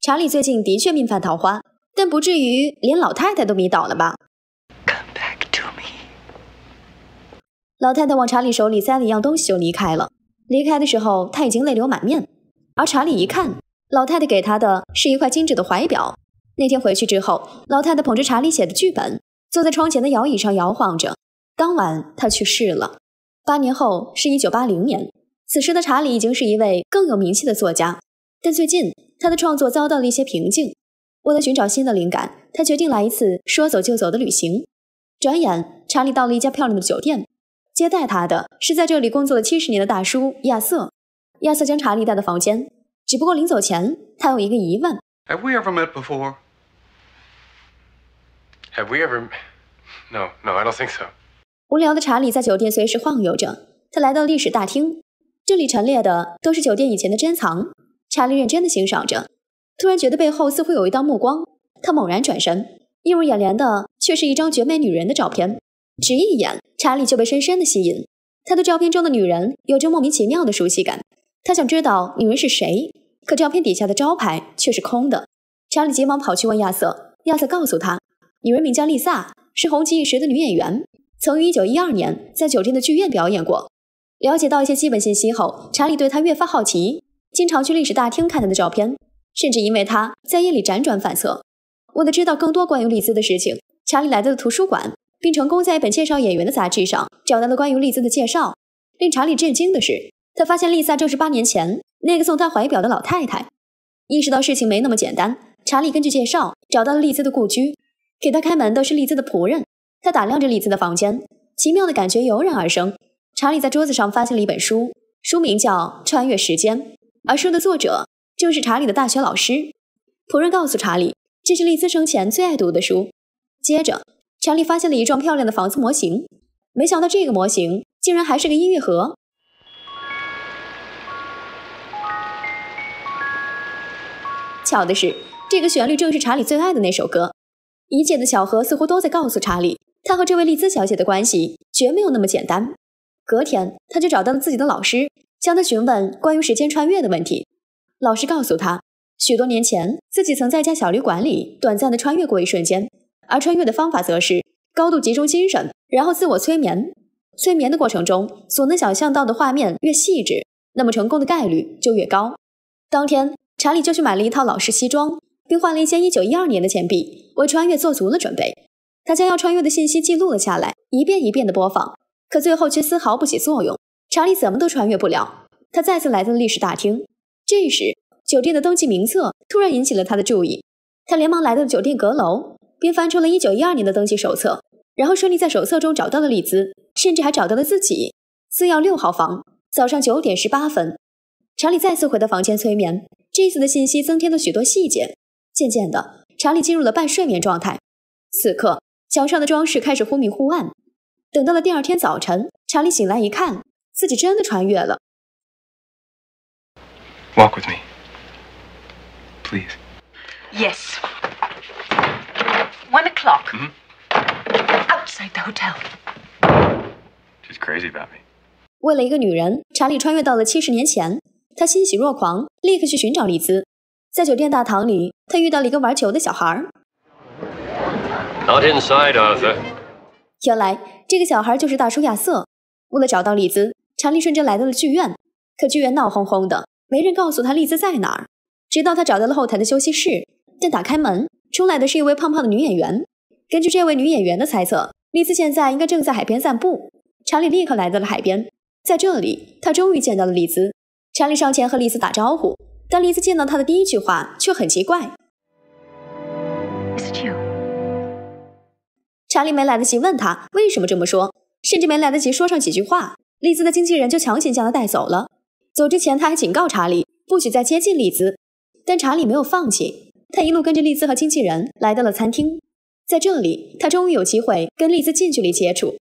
查理最近的确命犯桃花，但不至于连老太太都迷倒了吧？c back o to m me e。老太太往查理手里塞了一样东西就离开了。离开的时候，她已经泪流满面。而查理一看，老太太给他的是一块精致的怀表。那天回去之后，老太太捧着查理写的剧本，坐在窗前的摇椅上摇晃着。当晚，她去世了。八年后是一九八零年，此时的查理已经是一位更有名气的作家，但最近。他的创作遭到了一些瓶颈，为了寻找新的灵感，他决定来一次说走就走的旅行。转眼，查理到了一家漂亮的酒店，接待他的是在这里工作了七十年的大叔亚瑟。亚瑟将查理带到房间，只不过临走前他有一个疑问：Have we ever met before? Have we ever? No, no, I don't think so. 无聊的查理在酒店随时晃悠着，他来到历史大厅，这里陈列的都是酒店以前的珍藏。查理认真地欣赏着，突然觉得背后似乎有一道目光。他猛然转身，映入眼帘的却是一张绝美女人的照片。只一眼，查理就被深深地吸引。他对照片中的女人有着莫名其妙的熟悉感。他想知道女人是谁，可照片底下的招牌却是空的。查理急忙跑去问亚瑟，亚瑟告诉他，女人名叫丽萨，是红极一时的女演员，曾于一九一二年在酒店的剧院表演过。了解到一些基本信息后，查理对她越发好奇。经常去历史大厅看他的照片，甚至因为他在夜里辗转反侧。为了知道更多关于丽兹的事情，查理来到了图书馆，并成功在一本介绍演员的杂志上找到了关于丽兹的介绍。令查理震惊的是，他发现丽萨正是八年前那个送他怀表的老太太。意识到事情没那么简单，查理根据介绍找到了丽兹的故居。给他开门的是丽兹的仆人。他打量着丽兹的房间，奇妙的感觉油然而生。查理在桌子上发现了一本书，书名叫《穿越时间》。而书的作者正是查理的大学老师。仆人告诉查理，这是丽兹生前最爱读的书。接着，查理发现了一幢漂亮的房子模型，没想到这个模型竟然还是个音乐盒。巧的是，这个旋律正是查理最爱的那首歌。一切的巧合似乎都在告诉查理，他和这位丽兹小姐的关系绝没有那么简单。隔天，他就找到了自己的老师。向他询问关于时间穿越的问题，老师告诉他，许多年前自己曾在一家小旅馆里短暂的穿越过一瞬间，而穿越的方法则是高度集中精神，然后自我催眠。催眠的过程中所能想象到的画面越细致，那么成功的概率就越高。当天，查理就去买了一套老式西装，并换了一些一九一二年的钱币，为穿越做足了准备。他将要穿越的信息记录了下来，一遍一遍的播放，可最后却丝毫不起作用。查理怎么都穿越不了。他再次来到了历史大厅。这时，酒店的登记名册突然引起了他的注意。他连忙来到了酒店阁楼，便翻出了一九一二年的登记手册，然后顺利在手册中找到了丽兹，甚至还找到了自己四幺六号房。早上九点十八分，查理再次回到房间催眠。这次的信息增添了许多细节。渐渐的，查理进入了半睡眠状态。此刻，墙上的装饰开始忽明忽暗。等到了第二天早晨，查理醒来一看。自己真的穿越了。Walk with me, please. Yes. One o'clock. Outside the hotel. She's crazy about me. 为了一个女人，查理穿越到了七十年前，他欣喜若狂，立刻去寻找丽兹。在酒店大堂里，他遇到了一个玩球的小孩。Not inside Arthur. 原来这个小孩就是大叔亚瑟。为了找到丽兹。查理顺着来到了剧院，可剧院闹哄哄的，没人告诉他丽兹在哪儿。直到他找到了后台的休息室，但打开门冲来的是一位胖胖的女演员。根据这位女演员的猜测，丽兹现在应该正在海边散步。查理立刻来到了海边，在这里他终于见到了丽兹。查理上前和丽兹打招呼，但丽兹见到他的第一句话却很奇怪。查理没来得及问他为什么这么说，甚至没来得及说上几句话。丽兹的经纪人就强行将他带走了。走之前，他还警告查理不许再接近丽兹。但查理没有放弃，他一路跟着丽兹和经纪人来到了餐厅。在这里，他终于有机会跟丽兹近距离接触。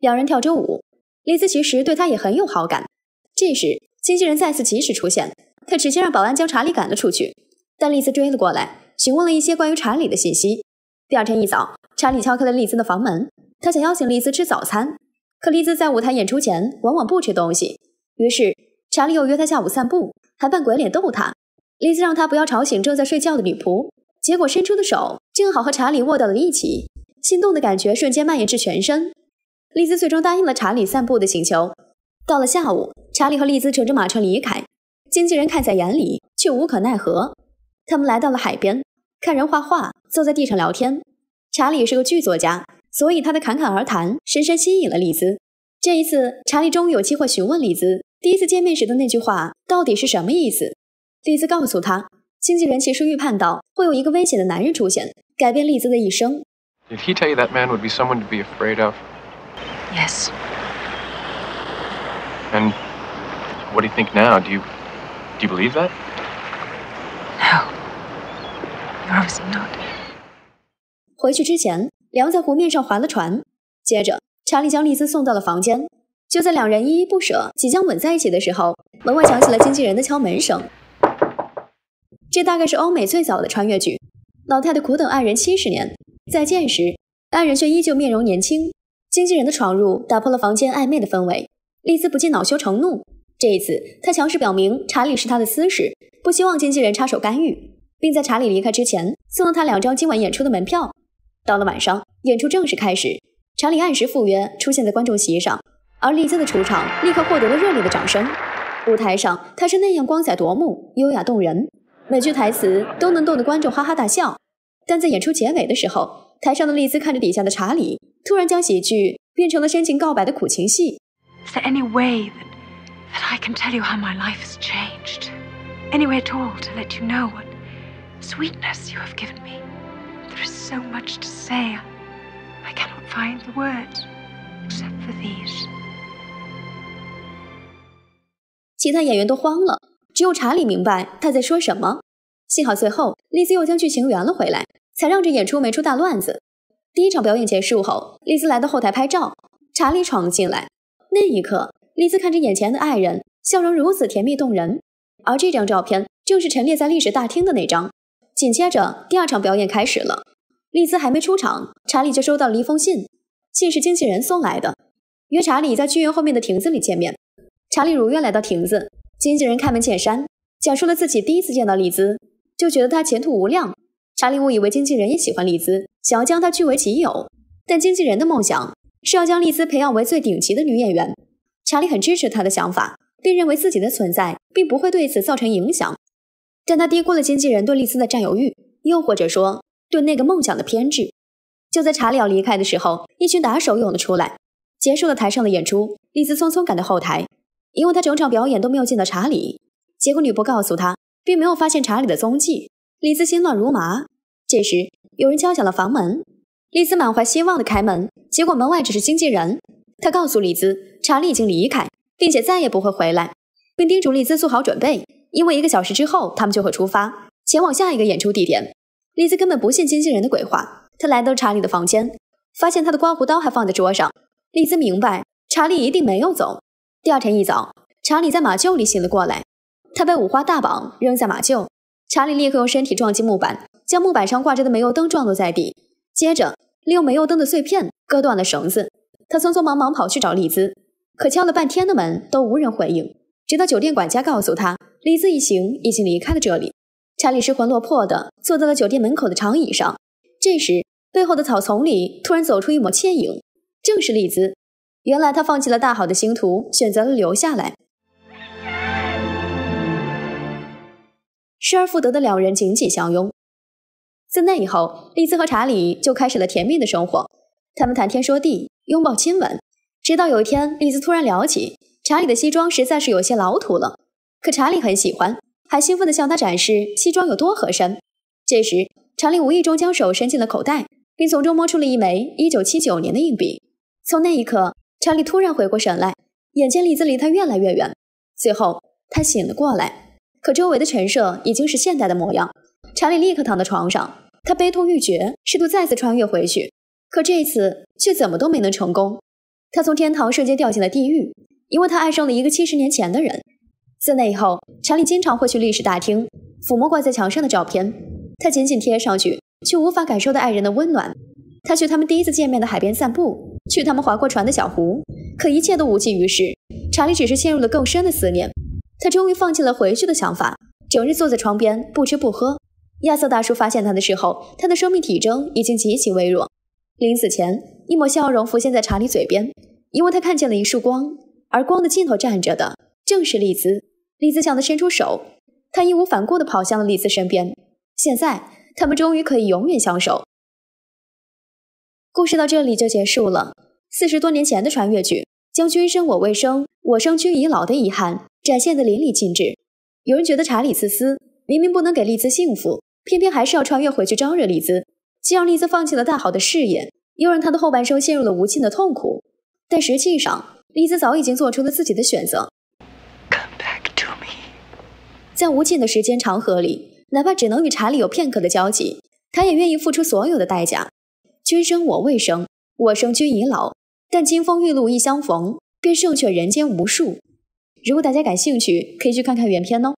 两人跳着舞，丽兹其实对他也很有好感。这时，经纪人再次及时出现，他直接让保安将查理赶了出去。但丽兹追了过来，询问了一些关于查理的信息。第二天一早，查理敲开了丽兹的房门，他想邀请丽兹吃早餐。可丽兹在舞台演出前往往不吃东西，于是查理又约她下午散步，还扮鬼脸逗她。丽兹让她不要吵醒正在睡觉的女仆，结果伸出的手正好和查理握到了一起，心动的感觉瞬间蔓延至全身。丽兹最终答应了查理散步的请求。到了下午，查理和丽兹乘着马车离开，经纪人看在眼里却无可奈何。他们来到了海边，看人画画，坐在地上聊天。查理是个剧作家。所以他的侃侃而谈深深吸引了丽兹。这一次，查理终于有机会询问丽兹第一次见面时的那句话到底是什么意思。丽兹告诉他，经纪人其实预判到会有一个危险的男人出现，改变丽兹的一生。Did he tell you that man would be someone to be afraid of? Yes. And what do you think now? Do you do you believe that? No. You're obviously not. 回去之前。两人在湖面上划了船，接着查理将丽兹送到了房间。就在两人依依不舍、即将吻在一起的时候，门外响起了经纪人的敲门声。这大概是欧美最早的穿越剧。老太太苦等爱人七十年，再见时，爱人却依旧面容年轻。经纪人的闯入打破了房间暧昧的氛围，丽兹不禁恼羞成怒。这一次，她强势表明查理是她的私事，不希望经纪人插手干预，并在查理离开之前送了他两张今晚演出的门票。到了晚上，演出正式开始。查理按时赴约，出现在观众席上。而丽兹的出场立刻获得了热烈的掌声。舞台上，她是那样光彩夺目、优雅动人，每句台词都能逗得观众哈哈大笑。但在演出结尾的时候，台上的丽兹看着底下的查理，突然将喜剧变成了深情告白的苦情戏。There to cannot the except much words is so say. for I find 其他演员都慌了，只有查理明白他在说什么。幸好最后丽兹又将剧情圆了回来，才让这演出没出大乱子。第一场表演结束后，丽兹来到后台拍照，查理闯了进来。那一刻，丽兹看着眼前的爱人，笑容如此甜蜜动人。而这张照片正是陈列在历史大厅的那张。紧接着，第二场表演开始了。丽兹还没出场，查理就收到了一封信，信是经纪人送来的，约查理在剧院后面的亭子里见面。查理如约来到亭子，经纪人开门见山，讲述了自己第一次见到丽兹，就觉得她前途无量。查理误以为经纪人也喜欢丽兹，想要将她据为己有，但经纪人的梦想是要将丽兹培养为最顶级的女演员。查理很支持他的想法，并认为自己的存在并不会对此造成影响。但他低估了经纪人对丽兹的占有欲，又或者说对那个梦想的偏执。就在查理要离开的时候，一群打手涌了出来，结束了台上的演出。丽兹匆匆赶到后台，因为他整场表演都没有见到查理。结果女仆告诉他，并没有发现查理的踪迹。丽兹心乱如麻。这时有人敲响了房门，丽兹满怀希望的开门，结果门外只是经纪人。他告诉丽兹，查理已经离开，并且再也不会回来，并叮嘱丽兹做好准备。因为一个小时之后，他们就会出发前往下一个演出地点。丽兹根本不信经纪人的鬼话。她来到查理的房间，发现他的刮胡刀还放在桌上。丽兹明白，查理一定没有走。第二天一早，查理在马厩里醒了过来。他被五花大绑扔在马厩。查理立刻用身体撞击木板，将木板上挂着的煤油灯撞落在地。接着，利用煤油灯的碎片割断了绳子。他匆匆忙忙跑去找丽兹，可敲了半天的门都无人回应。直到酒店管家告诉他，李子一行已经离开了这里。查理失魂落魄的坐在了酒店门口的长椅上。这时，背后的草丛里突然走出一抹倩影，正是丽兹。原来他放弃了大好的星途，选择了留下来。失而复得的两人紧紧相拥。自那以后，丽兹和查理就开始了甜蜜的生活。他们谈天说地，拥抱亲吻。直到有一天，丽兹突然聊起。查理的西装实在是有些老土了，可查理很喜欢，还兴奋地向他展示西装有多合身。这时，查理无意中将手伸进了口袋，并从中摸出了一枚一九七九年的硬币。从那一刻，查理突然回过神来，眼见梨子离他越来越远。随后，他醒了过来，可周围的陈设已经是现代的模样。查理立刻躺在床上，他悲痛欲绝，试图再次穿越回去，可这次却怎么都没能成功。他从天堂瞬间掉进了地狱。因为他爱上了一个七十年前的人，自那以后，查理经常会去历史大厅，抚摸挂在墙上的照片。他紧紧贴上去，却无法感受到爱人的温暖。他去他们第一次见面的海边散步，去他们划过船的小湖，可一切都无济于事。查理只是陷入了更深的思念。他终于放弃了回去的想法，整日坐在床边不吃不喝。亚瑟大叔发现他的时候，他的生命体征已经极其微弱。临死前，一抹笑容浮现在查理嘴边，因为他看见了一束光。而光的尽头站着的正是丽兹，丽兹向他伸出手，他义无反顾地跑向了丽兹身边。现在，他们终于可以永远相守。故事到这里就结束了。四十多年前的穿越剧，《将军生我未生，我生君已老》的遗憾展现得淋漓尽致。有人觉得查理自私，明明不能给丽兹幸福，偏偏还是要穿越回去招惹丽兹，既让丽兹放弃了大好的事业，又让他的后半生陷入了无尽的痛苦。但实际上，莉兹早已经做出了自己的选择。Come back to me。在无尽的时间长河里，哪怕只能与查理有片刻的交集，他也愿意付出所有的代价。君生我未生，我生君已老。但金风玉露一相逢，便胜却人间无数。如果大家感兴趣，可以去看看原片哦。